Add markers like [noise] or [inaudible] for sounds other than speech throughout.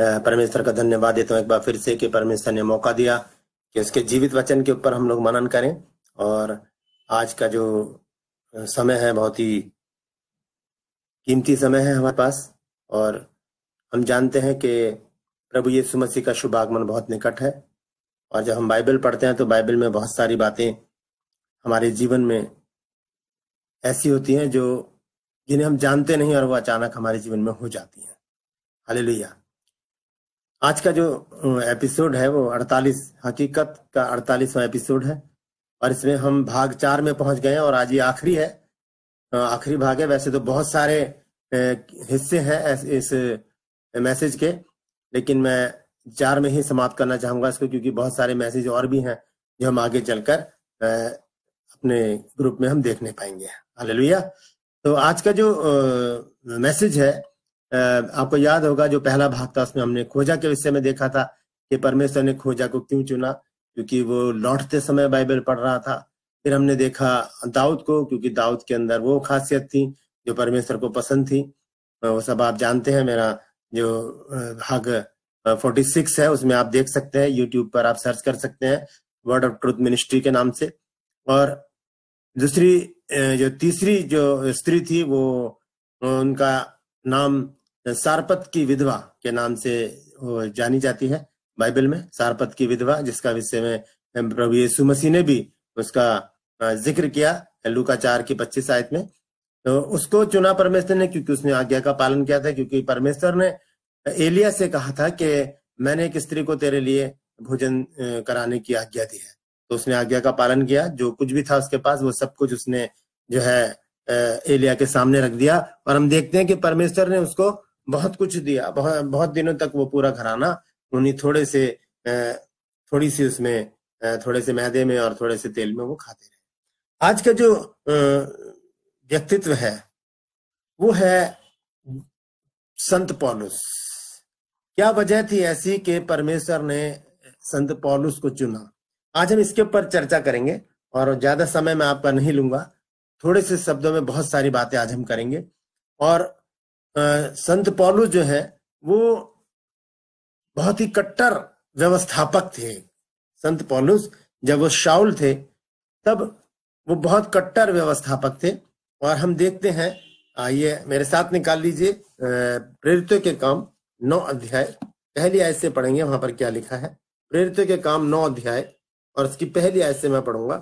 परमेश्वर का धन्यवाद देता हूँ एक बार फिर से कि परमेश्वर ने मौका दिया कि उसके जीवित वचन के ऊपर हम लोग मनन करें और आज का जो समय है बहुत ही कीमती समय है हमारे पास और हम जानते हैं कि प्रभु ये मसीह का शुभ आगमन बहुत निकट है और जब हम बाइबल पढ़ते हैं तो बाइबल में बहुत सारी बातें हमारे जीवन में ऐसी होती हैं जो जिन्हें हम जानते नहीं और वो अचानक हमारे जीवन में हो जाती हैं हाल आज का जो एपिसोड है वो 48 हकीकत का 48वां एपिसोड है और इसमें हम भाग चार में पहुंच गए हैं और आज ये आखिरी है आखिरी भाग है वैसे तो बहुत सारे हिस्से हैं इस मैसेज के लेकिन मैं चार में ही समाप्त करना चाहूंगा इसको क्योंकि बहुत सारे मैसेज और भी हैं जो हम आगे चलकर अपने ग्रुप में हम देखने पाएंगे हालेलुया तो आज का जो मैसेज है आपको याद होगा जो पहला भाग था उसमें हमने खोजा के विषय में देखा था कि परमेश्वर ने खोजा को क्यों चुना क्योंकि वो लौटते समय बाइबल पढ़ रहा था फिर हमने देखा दाऊद को क्योंकि दाऊद के अंदर वो खासियत थी जो परमेश्वर को पसंद थी वो सब आप जानते हैं मेरा जो भाग 46 है उसमें आप देख सकते हैं यूट्यूब पर आप सर्च कर सकते हैं वर्ड ऑफ ट्रुथ मिनिस्ट्री के नाम से और दूसरी जो तीसरी जो स्त्री थी वो उनका नाम सारपत की विधवा के नाम से जानी जाती है बाइबल में सारपत की विधवा जिसका विषय में प्रभु यीशु मसीह ने भी उसका जिक्र किया लूका चार की पच्चीस आयत में तो उसको चुना परमेश्वर ने क्योंकि उसने आज्ञा का पालन किया था क्योंकि परमेश्वर ने एलिया से कहा था कि मैंने एक स्त्री को तेरे लिए भोजन कराने की आज्ञा दी है तो उसने आज्ञा का पालन किया जो कुछ भी था उसके पास वो सब कुछ उसने जो है एलिया के सामने रख दिया और हम देखते हैं कि परमेश्वर ने उसको बहुत कुछ दिया बहुत बहुत दिनों तक वो पूरा घराना उन्हीं थोड़े से थोड़ी सी उसमें थोड़े से मैदे में और थोड़े से तेल में वो खाते रहे आज का जो व्यक्तित्व है वो है संत पॉलुस क्या वजह थी ऐसी कि परमेश्वर ने संत पॉलुस को चुना आज हम इसके ऊपर चर्चा करेंगे और ज्यादा समय मैं आपका नहीं लूंगा थोड़े से शब्दों में बहुत सारी बातें आज हम करेंगे और संत पॉलू जो है वो बहुत ही कट्टर व्यवस्थापक थे संत पॉलुस जब वो शाउल थे तब वो बहुत कट्टर व्यवस्थापक थे और हम देखते हैं आइए मेरे साथ निकाल लीजिए प्रेरित के काम नौ अध्याय पहली आय से पढ़ेंगे वहां पर क्या लिखा है प्रेरित के काम नौ अध्याय और उसकी पहली आय से मैं पढ़ूंगा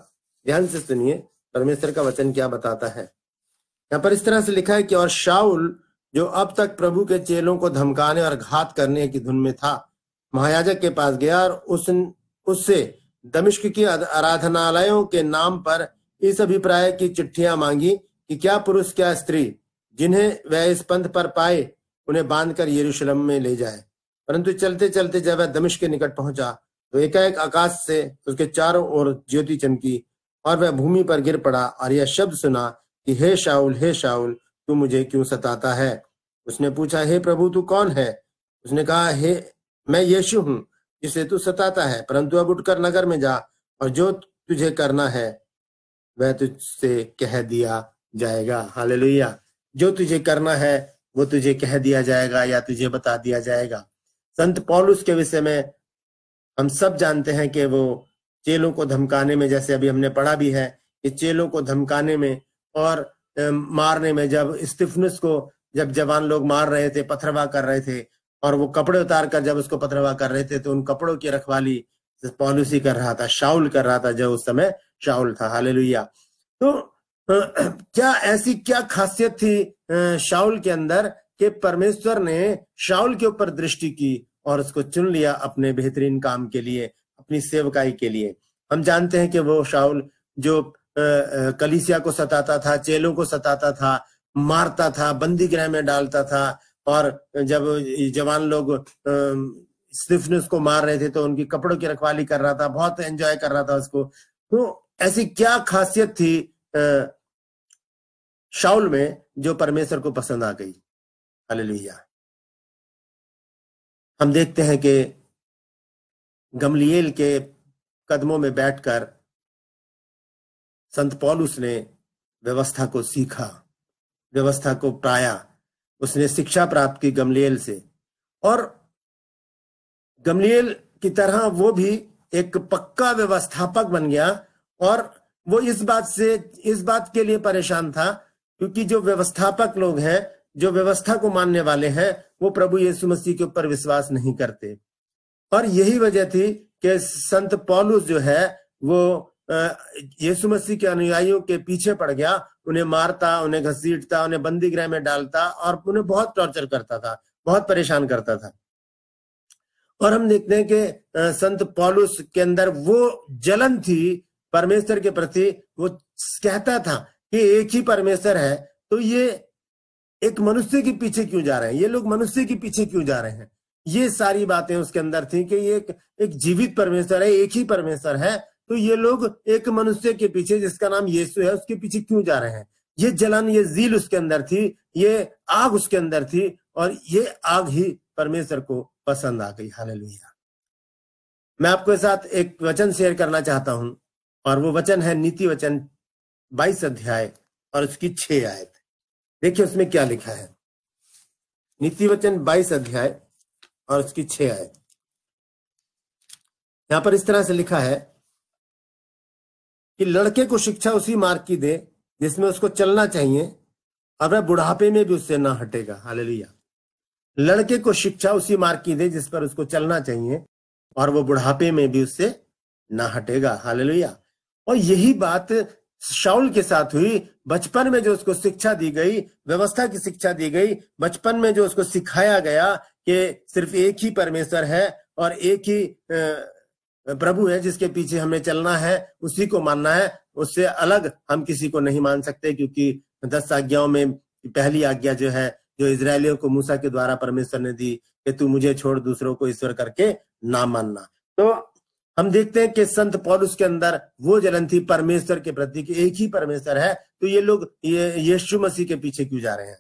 ध्यान से सुनिए परमेश्वर का वचन क्या बताता है यहाँ पर इस तरह से लिखा है कि और शाउल जो अब तक प्रभु के चेलों को धमकाने और घात करने की धुन में था महायाजक के पास गया और उस उससे दमिश्क की आराधनालयों के नाम पर इस अभिप्राय की चिट्ठियां मांगी कि क्या पुरुष क्या स्त्री जिन्हें वह इस पंथ पर पाए उन्हें बांधकर यरूशलेम में ले जाए परंतु चलते चलते जब वह दमिश्क के निकट पहुंचा तो एकाएक आकाश से उसके चारों ओर ज्योति चमकी और वह भूमि पर गिर पड़ा और यह शब्द सुना कि हे शाउल हे शाउल तू मुझे क्यों सताता है उसने पूछा हे प्रभु तू कौन है उसने कहा हे मैं यीशु हूं जिसे तू सताता है परंतु अब उठकर नगर में जा और जो तुझे करना है वह तुझसे कह दिया जाएगा हालेलुया जो तुझे करना है वो तुझे कह दिया जाएगा या तुझे बता दिया जाएगा संत पॉलुस के विषय में हम सब जानते हैं कि वो चेलों को धमकाने में जैसे अभी हमने पढ़ा भी है कि चेलों को धमकाने में और मारने में जब स्टिफनेस को जब जवान लोग मार रहे थे पथरवा कर रहे थे और वो कपड़े उतार कर जब उसको पथरवा कर रहे थे तो उन कपड़ों की रखवाली पॉलिसी कर रहा था शाउल कर रहा था जब उस समय शाउल था हाल तो क्या ऐसी क्या खासियत थी शाउल के अंदर कि परमेश्वर ने शाउल के ऊपर दृष्टि की और उसको चुन लिया अपने बेहतरीन काम के लिए अपनी सेवकाई के लिए हम जानते हैं कि वो शाउल जो कलिसिया को सताता था चेलों को सताता था मारता था बंदी गृह में डालता था और जब जवान लोग स्टिफनेस को मार रहे थे तो उनकी कपड़ों की रखवाली कर रहा था बहुत एंजॉय कर रहा था उसको तो ऐसी क्या खासियत थी शाउल में जो परमेश्वर को पसंद आ गई हालेलुया हम देखते हैं कि गमलियल के कदमों में बैठकर संत पॉलुस ने व्यवस्था को सीखा व्यवस्था को पाया उसने शिक्षा प्राप्त की गमलियल से और गमलियल की तरह वो भी एक पक्का व्यवस्थापक बन गया और वो इस बात से इस बात के लिए परेशान था क्योंकि जो व्यवस्थापक लोग हैं जो व्यवस्था को मानने वाले हैं वो प्रभु यीशु मसीह के ऊपर विश्वास नहीं करते और यही वजह थी कि संत पॉलुस जो है वो यीशु मसीह के अनुयायियों के पीछे पड़ गया उन्हें मारता उन्हें घसीटता उन्हें बंदी गृह में डालता और उन्हें बहुत टॉर्चर करता था बहुत परेशान करता था और हम देखते हैं कि संत पॉलुस के अंदर वो जलन थी परमेश्वर के प्रति वो कहता था कि एक ही परमेश्वर है तो ये एक मनुष्य के पीछे क्यों जा रहे हैं ये लोग मनुष्य के पीछे क्यों जा रहे हैं ये सारी बातें उसके अंदर थी कि ये एक, एक जीवित परमेश्वर है एक ही परमेश्वर है तो ये लोग एक मनुष्य के पीछे जिसका नाम यीशु है उसके पीछे क्यों जा रहे हैं ये जलन ये जील उसके अंदर थी ये आग उसके अंदर थी और ये आग ही परमेश्वर को पसंद आ गई हाल मैं आपके साथ एक वचन शेयर करना चाहता हूं और वो वचन है नीति वचन बाईस अध्याय और उसकी छे आयत देखिए उसमें क्या लिखा है नीति वचन बाईस अध्याय और उसकी छ आयत यहां पर इस तरह से लिखा है कि लड़के को शिक्षा उसी मार्ग की दे जिसमें उसको चलना चाहिए और वह बुढ़ापे में भी उससे ना हटेगा हाल लड़के को शिक्षा उसी मार्ग की दे जिस पर उसको चलना चाहिए और वो बुढ़ापे में भी उससे ना हटेगा हालेलुया और यही बात शाउल के साथ हुई बचपन में जो उसको शिक्षा दी गई व्यवस्था की शिक्षा दी गई बचपन में जो उसको सिखाया गया कि सिर्फ एक ही परमेश्वर है और एक ही प्रभु है जिसके पीछे हमें चलना है उसी को मानना है उससे अलग हम किसी को नहीं मान सकते क्योंकि दस आज्ञाओं में पहली आज्ञा जो है जो इसराइलियों को मूसा के द्वारा परमेश्वर ने दी कि तू मुझे छोड़ दूसरों को ईश्वर करके ना मानना तो हम देखते हैं कि संत पौलुस के अंदर वो जलन थी परमेश्वर के प्रति कि एक ही परमेश्वर है तो ये लोग ये यीशु मसीह के पीछे क्यों जा रहे हैं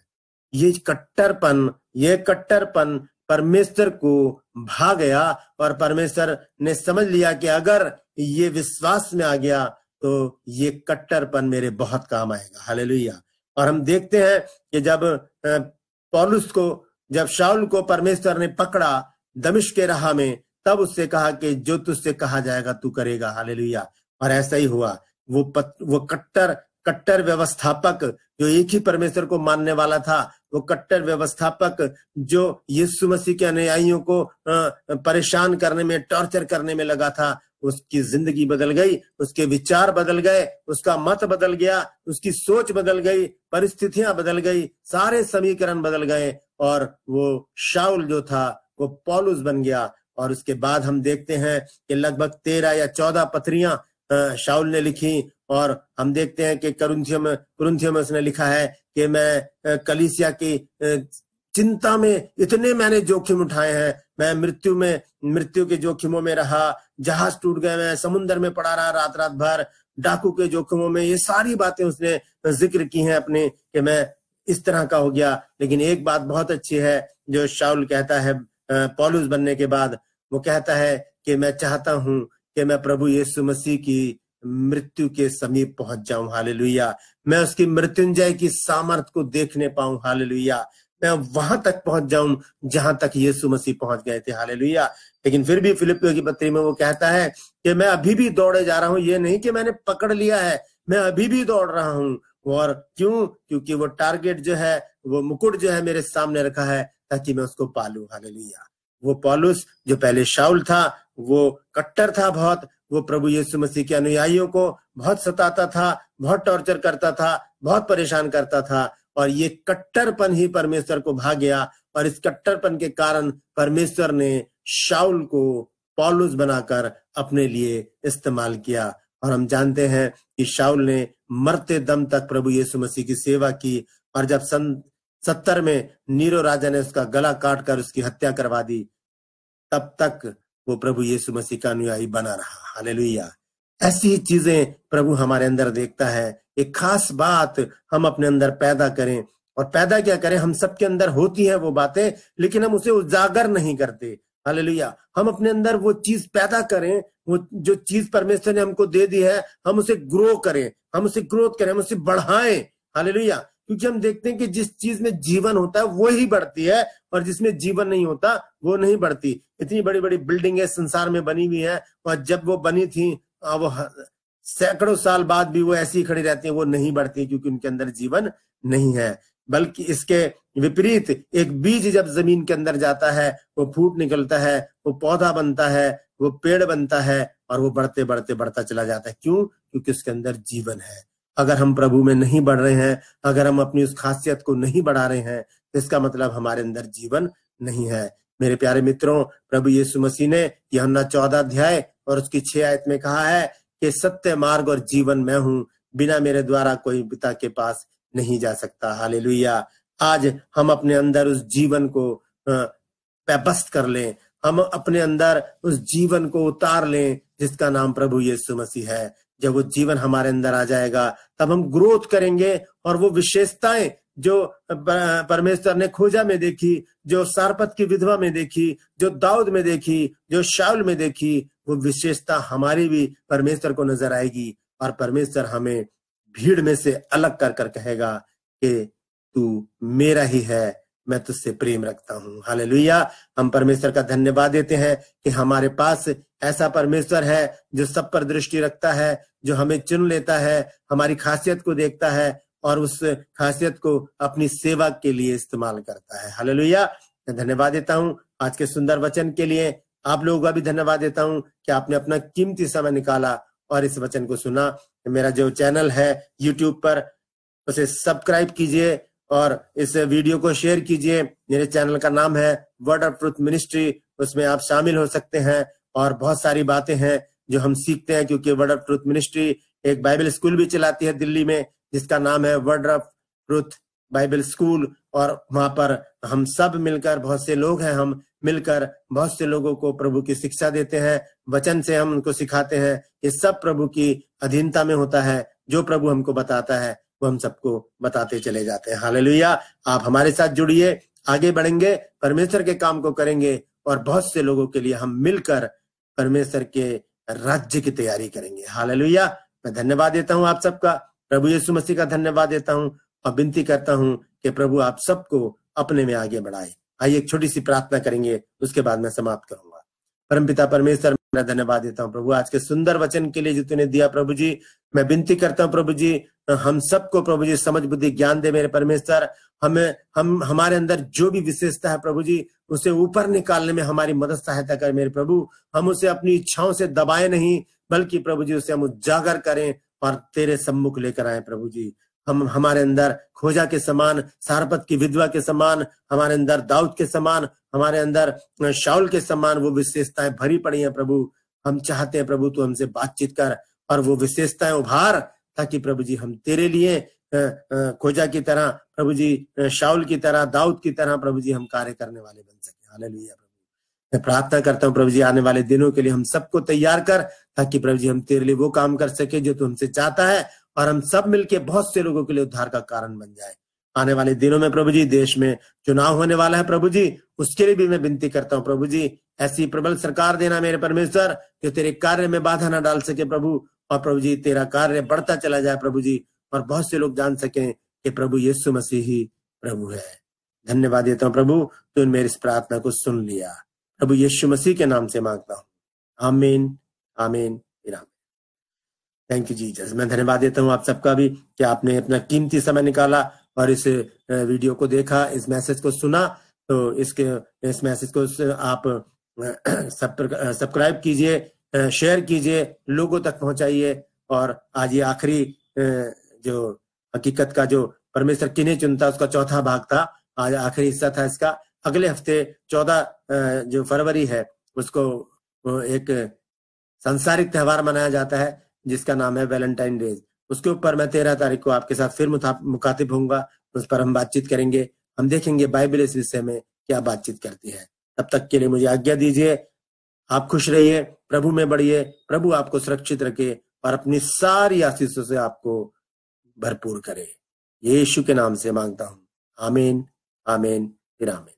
ये कट्टरपन ये कट्टरपन परमेश्वर को भाग गया और परमेश्वर ने समझ लिया कि अगर ये विश्वास में आ गया तो ये कट्टरपन मेरे बहुत काम आएगा हाल और हम देखते हैं कि जब पौलुस को जब शाह को परमेश्वर ने पकड़ा दमिश के राह में तब उससे कहा कि जो तुझसे कहा जाएगा तू करेगा हाल और ऐसा ही हुआ वो पत, वो कट्टर कट्टर व्यवस्थापक जो एक ही परमेश्वर को मानने वाला था वो कट्टर व्यवस्थापक जो यीशु मसीह के अनुयायियों को परेशान करने में टॉर्चर करने में लगा था उसकी जिंदगी बदल गई उसके विचार बदल गए उसका मत बदल गया उसकी सोच बदल गई परिस्थितियां बदल गई सारे समीकरण बदल गए और वो शाउल जो था वो पॉलुस बन गया और उसके बाद हम देखते हैं कि लगभग तेरह या चौदह पथरिया शाउल ने लिखी और हम देखते हैं कि करुंथियम कुरुंथियमस ने लिखा है कि मैं कलिसिया की चिंता में इतने मैंने जोखिम उठाए हैं मैं मृत्यु में मृत्यु के जोखिमों में रहा जहाज टूट गए मैं समुन्द्र में पड़ा रहा रात रात भर डाकू के जोखिमों में ये सारी बातें उसने जिक्र की हैं अपने कि मैं इस तरह का हो गया लेकिन एक बात बहुत अच्छी है जो शाउल कहता है पॉलुस बनने के बाद वो कहता है कि मैं चाहता हूं कि मैं प्रभु यीशु मसीह की मृत्यु के समीप पहुंच जाऊं हालेलुया मैं उसकी मृत्युंजय की सामर्थ को देखने पाऊं हालेलुया मैं वहां तक पहुंच जाऊं जहां तक यीशु मसीह पहुंच गए थे हालेलुया लेकिन फिर भी फिलिपियो की पत्री में वो कहता है कि मैं अभी भी दौड़े जा रहा हूं ये नहीं कि मैंने पकड़ लिया है मैं अभी भी दौड़ रहा हूं और क्यों क्योंकि वो टारगेट जो है वो मुकुट जो है मेरे सामने रखा है ताकि मैं उसको पालू हालेलुया वो पॉलुस जो पहले शाउल था वो कट्टर था बहुत वो प्रभु यीशु मसीह के अनुयायियों को बहुत सताता था बहुत टॉर्चर करता था बहुत परेशान करता था और ये कट्टरपन ही परमेश्वर को भाग गया और इस कट्टरपन के कारण परमेश्वर ने शाउल को पॉलुस बनाकर अपने लिए इस्तेमाल किया और हम जानते हैं कि शाउल ने मरते दम तक प्रभु यीशु मसीह की सेवा की और जब सन सत्तर में नीरो राजा ने उसका गला काट कर उसकी हत्या करवा दी तब तक वो प्रभु यीशु मसीह का अनुयायी बना रहा हालेलुया ऐसी चीजें प्रभु हमारे अंदर देखता है एक खास बात हम अपने अंदर पैदा करें और पैदा क्या करें हम सबके अंदर होती है वो बातें लेकिन हम उसे उजागर नहीं करते हालेलुया हम अपने अंदर वो चीज पैदा करें वो जो चीज परमेश्वर ने हमको दे दी है हम उसे ग्रो करें हम उसे ग्रोथ करें हम उसे बढ़ाएं हालेलुया क्योंकि हम देखते हैं कि जिस चीज में जीवन होता है वो ही बढ़ती है और जिसमें जीवन नहीं होता वो नहीं बढ़ती इतनी बड़ी बड़ी बिल्डिंगे संसार में बनी हुई है और जब वो बनी थी वो सैकड़ों साल बाद भी वो ऐसी खड़ी रहती है वो नहीं बढ़ती क्योंकि उनके अंदर जीवन नहीं है बल्कि इसके विपरीत एक बीज जब जमीन के अंदर जाता है वो फूट निकलता है वो पौधा बनता है वो पेड़ बनता है और वो बढ़ते बढ़ते बढ़ता चला जाता है क्यों क्योंकि उसके अंदर जीवन है अगर हम प्रभु में नहीं बढ़ रहे हैं अगर हम अपनी उस खासियत को नहीं बढ़ा रहे हैं तो इसका मतलब हमारे अंदर जीवन नहीं है मेरे प्यारे मित्रों प्रभु यीशु मसीह ने ना चौदह अध्याय और उसकी छह आयत में कहा है कि सत्य मार्ग और जीवन मैं हूं बिना मेरे द्वारा कोई पिता के पास नहीं जा सकता हाले आज हम अपने अंदर उस जीवन को पैपस्त कर लें हम अपने अंदर उस जीवन को उतार लें जिसका नाम प्रभु यीशु मसीह है जब वो जीवन हमारे अंदर आ जाएगा तब हम ग्रोथ करेंगे और वो विशेषताएं जो परमेश्वर ने खोजा में देखी जो सारपत की विधवा में देखी जो दाऊद में देखी जो शाउल में देखी वो विशेषता हमारी भी परमेश्वर को नजर आएगी और परमेश्वर हमें भीड़ में से अलग कर कर कहेगा कि तू मेरा ही है मैं तुझसे प्रेम रखता हूँ हाल हम परमेश्वर का धन्यवाद देते हैं कि हमारे पास ऐसा परमेश्वर है जो सब पर दृष्टि रखता है जो हमें चुन लेता है हमारी खासियत को देखता है और उस खासियत को अपनी सेवा के लिए इस्तेमाल करता है हले मैं धन्यवाद देता हूँ आज के सुंदर वचन के लिए आप लोगों का भी धन्यवाद देता हूँ कि आपने अपना कीमती समय निकाला और इस वचन को सुना मेरा जो चैनल है यूट्यूब पर उसे सब्सक्राइब कीजिए और इस वीडियो को शेयर कीजिए मेरे चैनल का नाम है वर्ड ऑफ ट्रुथ मिनिस्ट्री उसमें आप शामिल हो सकते हैं और बहुत सारी बातें हैं जो हम सीखते हैं क्योंकि वर्ड ऑफ ट्रूथ मिनिस्ट्री एक बाइबल स्कूल भी चलाती है दिल्ली में जिसका नाम है Word of Truth Bible school और वहां पर हम सब मिलकर बहुत से लोग हैं हम मिलकर बहुत से लोगों को प्रभु की शिक्षा देते हैं वचन से हम उनको सिखाते हैं ये सब प्रभु की अधीनता में होता है जो प्रभु हमको बताता है वो हम सबको बताते चले जाते हैं हाल आप हमारे साथ जुड़िए आगे बढ़ेंगे परमेश्वर के काम को करेंगे और बहुत से लोगों के लिए हम मिलकर परमेश्वर के राज्य की तैयारी करेंगे हाल मैं धन्यवाद देता हूँ आप सबका प्रभु यीशु मसीह का धन्यवाद देता हूँ और विनती करता हूँ कि प्रभु आप सबको अपने में आगे बढ़ाए आइए एक छोटी सी प्रार्थना करेंगे उसके बाद मैं समाप्त करूंगा परम पिता परमेश्वर मैं धन्यवाद देता हूँ प्रभु आज के सुंदर वचन के लिए जो तूने दिया प्रभु जी मैं विनती करता हूँ प्रभु जी हम सबको प्रभु जी समझ बुद्धि ज्ञान दे मेरे परमेश्वर हमें हम हमारे अंदर जो भी विशेषता है प्रभु जी उसे ऊपर निकालने में हमारी मदद सहायता कर मेरे प्रभु हम उसे अपनी इच्छाओं से दबाए नहीं बल्कि प्रभु जी उसे हम उजागर करें और तेरे सम्मुख लेकर आए प्रभु जी हम हमारे अंदर खोजा के समान सारपत की विधवा के समान हमारे अंदर दाऊद के समान हमारे अंदर शाउल के समान वो विशेषताएं भरी पड़ी हैं प्रभु हम चाहते हैं प्रभु तू हमसे बातचीत कर और वो विशेषताएं उभार ताकि प्रभु जी हम तेरे लिए खोजा की तरह प्रभु जी शाउल की तरह दाऊद की तरह प्रभु जी हम कार्य करने वाले बन सके प्रभु मैं प्रार्थना करता हूँ प्रभु जी आने वाले दिनों के लिए हम सबको तैयार कर ताकि प्रभु जी हम तेरे लिए वो काम कर सके जो तू हमसे चाहता है और हम सब मिलके बहुत से लोगों के लिए उद्धार का कारण बन जाए आने वाले दिनों में प्रभु जी देश में चुनाव होने वाला है प्रभु जी उसके लिए भी मैं विनती करता हूँ प्रभु जी ऐसी प्रबल सरकार देना मेरे परमेश्वर जो तेरे कार्य में बाधा ना डाल सके प्रभु और प्रभु जी तेरा कार्य बढ़ता चला जाए प्रभु जी और बहुत से लोग जान सके कि प्रभु यीशु मसीह ही प्रभु है धन्यवाद देता हूँ प्रभु तूने मेरी इस प्रार्थना को सुन लिया प्रभु यीशु मसीह के नाम से मांगता हूँ आमीन आमीन इराम थैंक यू जीजस मैं धन्यवाद देता हूँ आप सबका भी कि आपने अपना कीमती समय निकाला और इस वीडियो को देखा इस मैसेज को सुना तो इसके इस मैसेज को आप [clears throat] सब्सक्राइब कीजिए शेयर कीजिए लोगों तक पहुंचाइए और आज ये आखिरी जो हकीकत का जो परमेश्वर किन्हें चुनता उसका चौथा भाग था आज आखिरी हिस्सा था इसका अगले हफ्ते चौदह जो फरवरी है उसको एक सांसारिक त्योहार मनाया जाता है जिसका नाम है वैलेंटाइन डेज उसके ऊपर मैं तेरह तारीख को आपके साथ फिर मुखातिब होऊंगा उस पर हम बातचीत करेंगे हम देखेंगे बाइबल इस विषय में क्या बातचीत करती है तब तक के लिए मुझे आज्ञा दीजिए आप खुश रहिए प्रभु में बढ़िए प्रभु आपको सुरक्षित रखे और अपनी सारी आशीषों से आपको भरपूर करे यीशु के नाम से मांगता हूं आमीन आमीन फिर आमीन